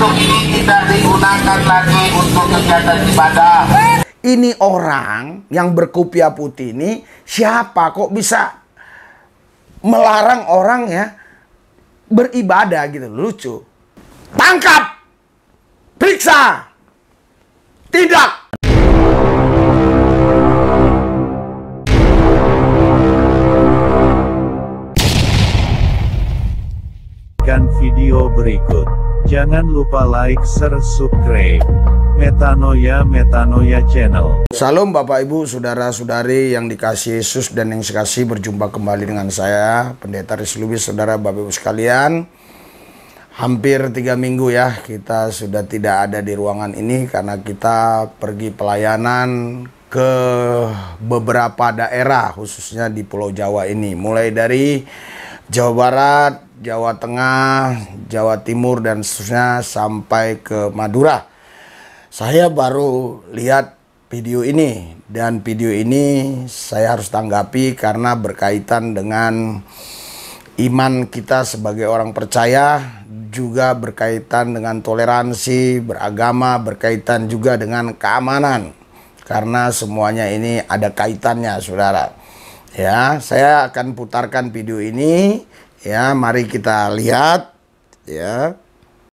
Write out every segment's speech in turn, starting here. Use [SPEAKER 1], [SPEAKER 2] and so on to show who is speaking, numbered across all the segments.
[SPEAKER 1] besok ini tidak digunakan lagi untuk kegiatan ibadah.
[SPEAKER 2] Ini orang yang berkupiah putih ini siapa kok bisa melarang orang ya beribadah gitu lucu. Tangkap, periksa, tindak.
[SPEAKER 1] video berikut. Jangan lupa like, share, subscribe. Metanoia
[SPEAKER 2] Metanoia Channel. Salam Bapak Ibu, saudara-saudari yang dikasih Yesus dan yang dikasih berjumpa kembali dengan saya, Pendeta Rizlubi, saudara Bapak Ibu sekalian. Hampir tiga minggu ya, kita sudah tidak ada di ruangan ini karena kita pergi pelayanan ke beberapa daerah, khususnya di Pulau Jawa ini. Mulai dari Jawa Barat, Jawa Tengah, Jawa Timur dan seterusnya sampai ke Madura. Saya baru lihat video ini dan video ini saya harus tanggapi karena berkaitan dengan iman kita sebagai orang percaya juga berkaitan dengan toleransi, beragama, berkaitan juga dengan keamanan. Karena semuanya ini ada kaitannya, Saudara. Ya, saya akan putarkan video ini Ya, mari kita lihat ya.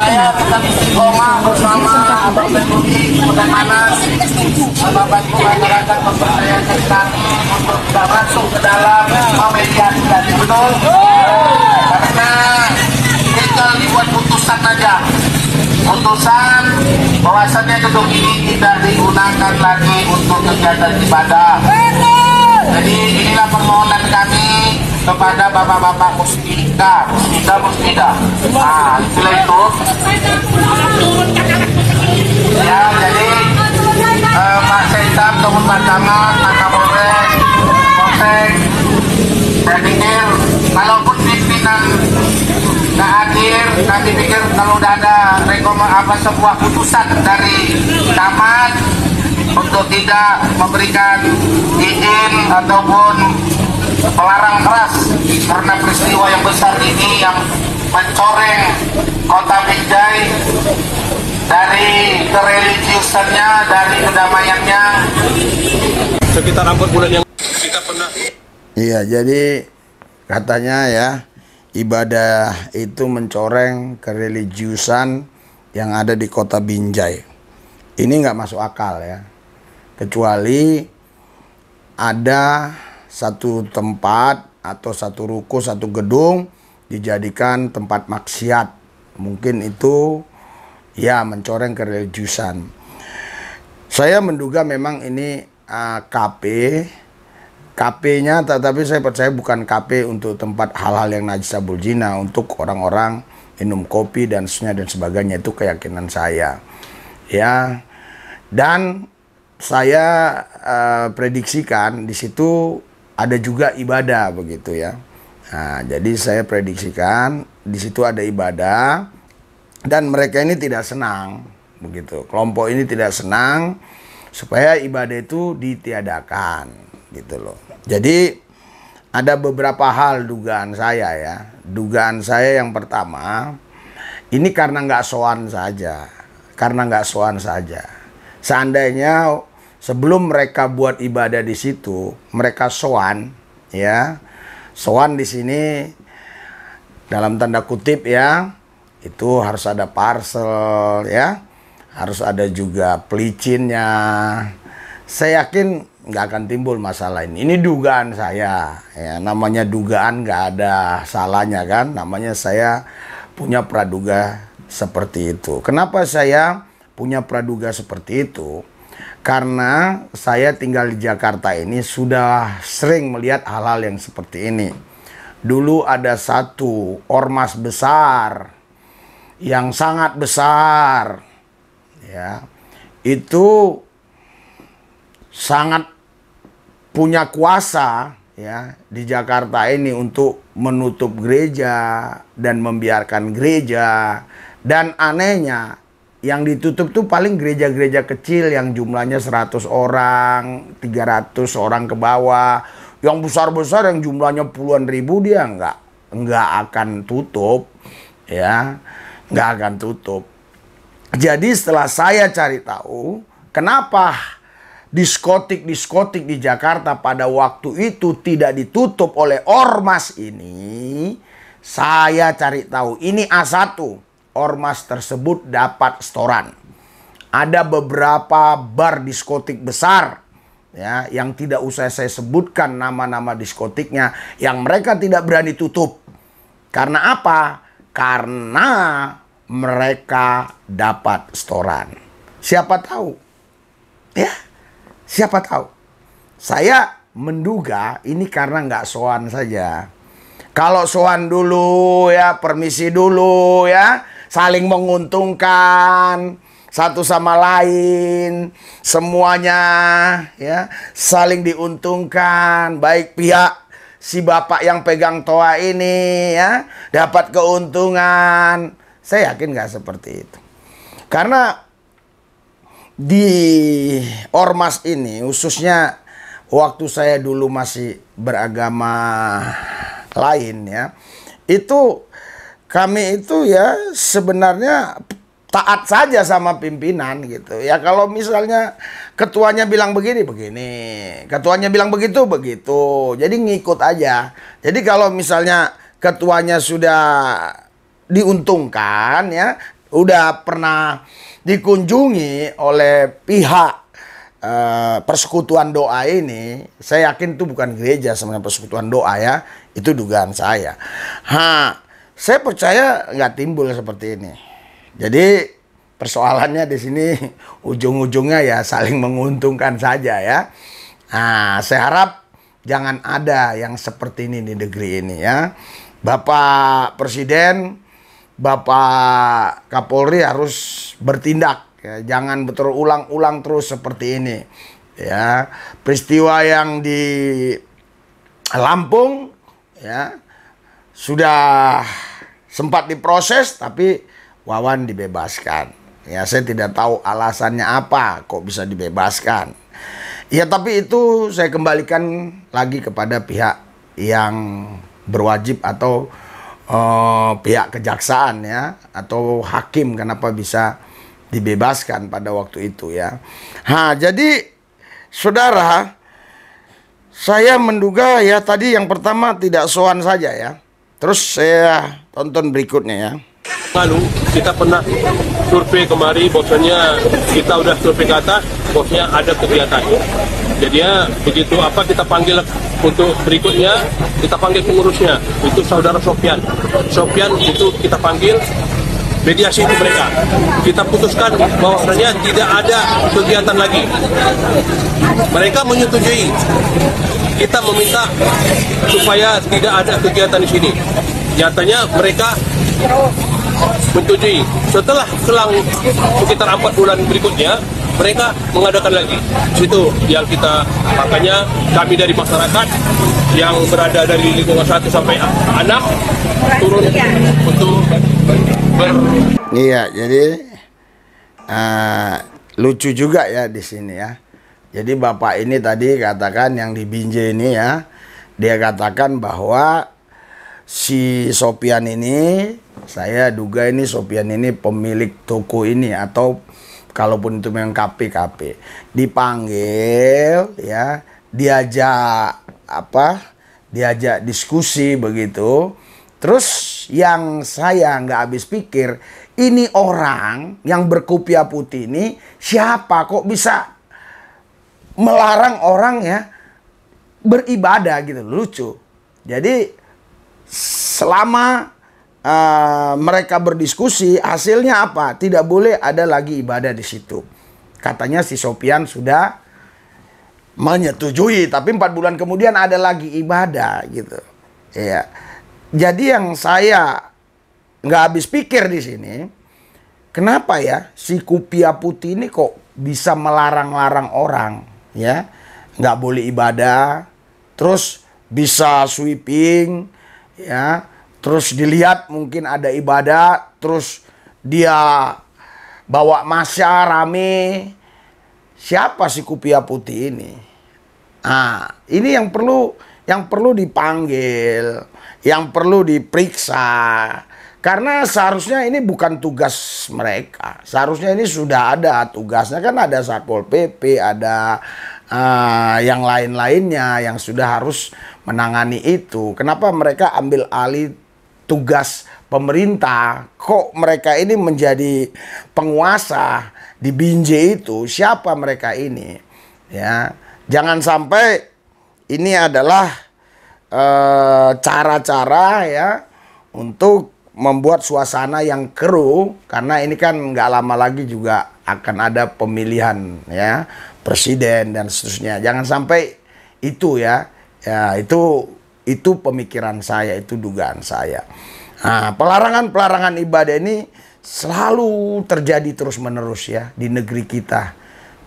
[SPEAKER 1] Saya bukan istiqomah bersama Abang Budi, bukan panas, Abang Budi masyarakat mempercayai kita untuk masuk ke dalam memediasi dan betul karena kita dibuat putusan aja putusan bahwasannya gedung ini tidak digunakan lagi untuk kegiatan ibadah jadi inilah permohonan kepada bapak-bapak mustika, mustika, mustika. Nah, setelah itu. Ya, jadi eh, Pak Sentam, Tunggu Pantangan, Pak Kapolres, Polsek, saya pikir kalaupun pimpinan nggak hadir, nanti pikir kalau udah ada rekom apa sebuah putusan dari taman untuk tidak memberikan izin ataupun melarang keras karena peristiwa yang besar ini yang mencoreng kota Binjai dari kereligiusannya, dari kedamaiannya. Sekitar empat bulan yang kita pernah.
[SPEAKER 2] Iya, jadi katanya ya ibadah itu mencoreng kereligiusan yang ada di kota Binjai. Ini nggak masuk akal ya, kecuali ada satu tempat atau satu ruko, satu gedung dijadikan tempat maksiat. Mungkin itu ya mencoreng kereljusan Saya menduga memang ini uh, ah, KP KP-nya tetapi saya percaya bukan KP untuk tempat hal-hal yang najis abul jina untuk orang-orang minum kopi dan seterusnya dan sebagainya itu keyakinan saya ya dan saya uh, prediksikan di situ ada juga ibadah begitu ya. Nah, jadi saya prediksikan di situ ada ibadah dan mereka ini tidak senang begitu. Kelompok ini tidak senang supaya ibadah itu ditiadakan gitu loh. Jadi ada beberapa hal dugaan saya ya. Dugaan saya yang pertama ini karena nggak soan saja, karena nggak soan saja. Seandainya sebelum mereka buat ibadah di situ, mereka soan, ya. Soan di sini dalam tanda kutip ya, itu harus ada parcel ya, harus ada juga pelicinnya. Saya yakin nggak akan timbul masalah ini. Ini dugaan saya, ya namanya dugaan nggak ada salahnya kan, namanya saya punya praduga seperti itu. Kenapa saya punya praduga seperti itu? Karena saya tinggal di Jakarta ini sudah sering melihat hal-hal yang seperti ini. Dulu ada satu ormas besar yang sangat besar ya. Itu sangat punya kuasa ya di Jakarta ini untuk menutup gereja dan membiarkan gereja dan anehnya yang ditutup tuh paling gereja-gereja kecil yang jumlahnya 100 orang, 300 orang ke bawah. Yang besar-besar yang jumlahnya puluhan ribu dia nggak nggak akan tutup ya, nggak akan tutup. Jadi setelah saya cari tahu kenapa diskotik-diskotik di Jakarta pada waktu itu tidak ditutup oleh ormas ini, saya cari tahu ini A1 ormas tersebut dapat setoran. Ada beberapa bar diskotik besar ya yang tidak usah saya sebutkan nama-nama diskotiknya yang mereka tidak berani tutup. Karena apa? Karena mereka dapat setoran. Siapa tahu? Ya, siapa tahu? Saya menduga ini karena nggak soan saja. Kalau soan dulu ya, permisi dulu ya saling menguntungkan satu sama lain, semuanya ya saling diuntungkan baik pihak si bapak yang pegang toa ini ya dapat keuntungan. Saya yakin nggak seperti itu. Karena di ormas ini khususnya waktu saya dulu masih beragama lain ya itu kami itu ya sebenarnya taat saja sama pimpinan gitu ya kalau misalnya ketuanya bilang begini begini ketuanya bilang begitu begitu jadi ngikut aja jadi kalau misalnya ketuanya sudah diuntungkan ya udah pernah dikunjungi oleh pihak eh, persekutuan doa ini saya yakin itu bukan gereja sebenarnya persekutuan doa ya itu dugaan saya ha saya percaya nggak timbul seperti ini. Jadi persoalannya di sini ujung-ujungnya ya saling menguntungkan saja ya. Nah, saya harap jangan ada yang seperti ini di negeri ini ya. Bapak Presiden, Bapak Kapolri harus bertindak ya. Jangan ulang ulang terus seperti ini ya. Peristiwa yang di Lampung ya sudah sempat diproses tapi Wawan dibebaskan. Ya, saya tidak tahu alasannya apa kok bisa dibebaskan. Ya, tapi itu saya kembalikan lagi kepada pihak yang berwajib atau uh, pihak kejaksaan ya atau hakim kenapa bisa dibebaskan pada waktu itu ya. Ha, jadi saudara saya menduga ya tadi yang pertama tidak soan saja ya Terus saya tonton berikutnya ya.
[SPEAKER 1] Lalu kita pernah survei kemari bosnya kita udah survei ke atas bosnya ada kegiatan. ya begitu apa kita panggil untuk berikutnya kita panggil pengurusnya itu saudara Sofian. Sofian itu kita panggil mediasi itu mereka. Kita putuskan bahwasanya tidak ada kegiatan lagi. Mereka menyetujui kita meminta supaya tidak ada kegiatan di sini. Nyatanya mereka menyetujui. Setelah selang sekitar empat bulan berikutnya, mereka mengadakan lagi. Itu yang kita makanya kami dari masyarakat yang berada dari lingkungan satu sampai anak turun untuk ber.
[SPEAKER 2] Iya, jadi uh, lucu juga ya di sini ya. Jadi bapak ini tadi katakan yang di Binje ini ya, dia katakan bahwa si Sopian ini, saya duga ini Sopian ini pemilik toko ini atau kalaupun itu memang KPKP dipanggil ya diajak apa diajak diskusi begitu terus yang saya nggak habis pikir ini orang yang berkupiah putih ini siapa kok bisa melarang orang ya beribadah gitu lucu jadi selama uh, mereka berdiskusi, hasilnya apa? Tidak boleh ada lagi ibadah di situ. Katanya si Sopian sudah menyetujui, tapi empat bulan kemudian ada lagi ibadah gitu. Ya. Jadi yang saya nggak habis pikir di sini, kenapa ya si kupia putih ini kok bisa melarang-larang orang, ya? Nggak boleh ibadah, terus bisa sweeping, ya terus dilihat mungkin ada ibadah, terus dia bawa masa rame. Siapa si kupia putih ini? Ah, ini yang perlu yang perlu dipanggil, yang perlu diperiksa. Karena seharusnya ini bukan tugas mereka. Seharusnya ini sudah ada tugasnya kan ada Satpol PP, ada uh, yang lain-lainnya yang sudah harus menangani itu. Kenapa mereka ambil alih tugas pemerintah kok mereka ini menjadi penguasa di Binjai itu siapa mereka ini ya jangan sampai ini adalah eh, cara-cara e, ya untuk membuat suasana yang keruh karena ini kan nggak lama lagi juga akan ada pemilihan ya presiden dan seterusnya jangan sampai itu ya ya itu itu pemikiran saya, itu dugaan saya. Nah, pelarangan-pelarangan ibadah ini selalu terjadi terus-menerus ya di negeri kita.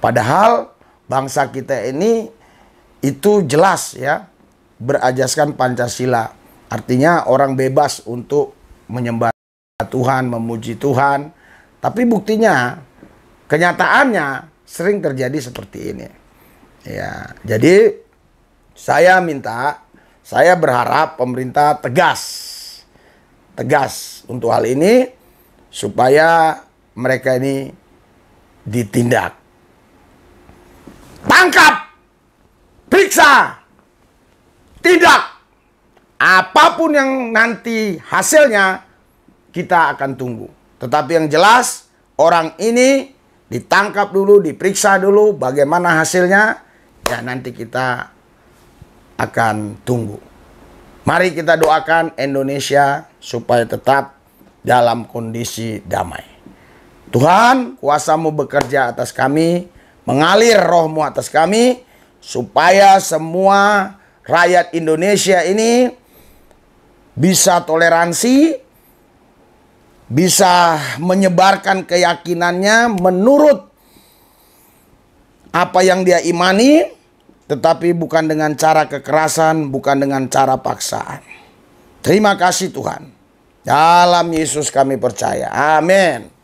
[SPEAKER 2] Padahal bangsa kita ini itu jelas ya berajaskan Pancasila. Artinya orang bebas untuk menyembah Tuhan, memuji Tuhan. Tapi buktinya kenyataannya sering terjadi seperti ini. Ya, jadi saya minta saya berharap pemerintah tegas tegas untuk hal ini supaya mereka ini ditindak. Tangkap, periksa, tindak. Apapun yang nanti hasilnya kita akan tunggu. Tetapi yang jelas orang ini ditangkap dulu, diperiksa dulu bagaimana hasilnya ya nanti kita akan tunggu. Mari kita doakan Indonesia supaya tetap dalam kondisi damai. Tuhan, kuasamu bekerja atas kami, mengalir rohmu atas kami, supaya semua rakyat Indonesia ini bisa toleransi, bisa menyebarkan keyakinannya menurut apa yang dia imani, tetapi bukan dengan cara kekerasan, bukan dengan cara paksaan. Terima kasih Tuhan. Dalam Yesus kami percaya. Amin.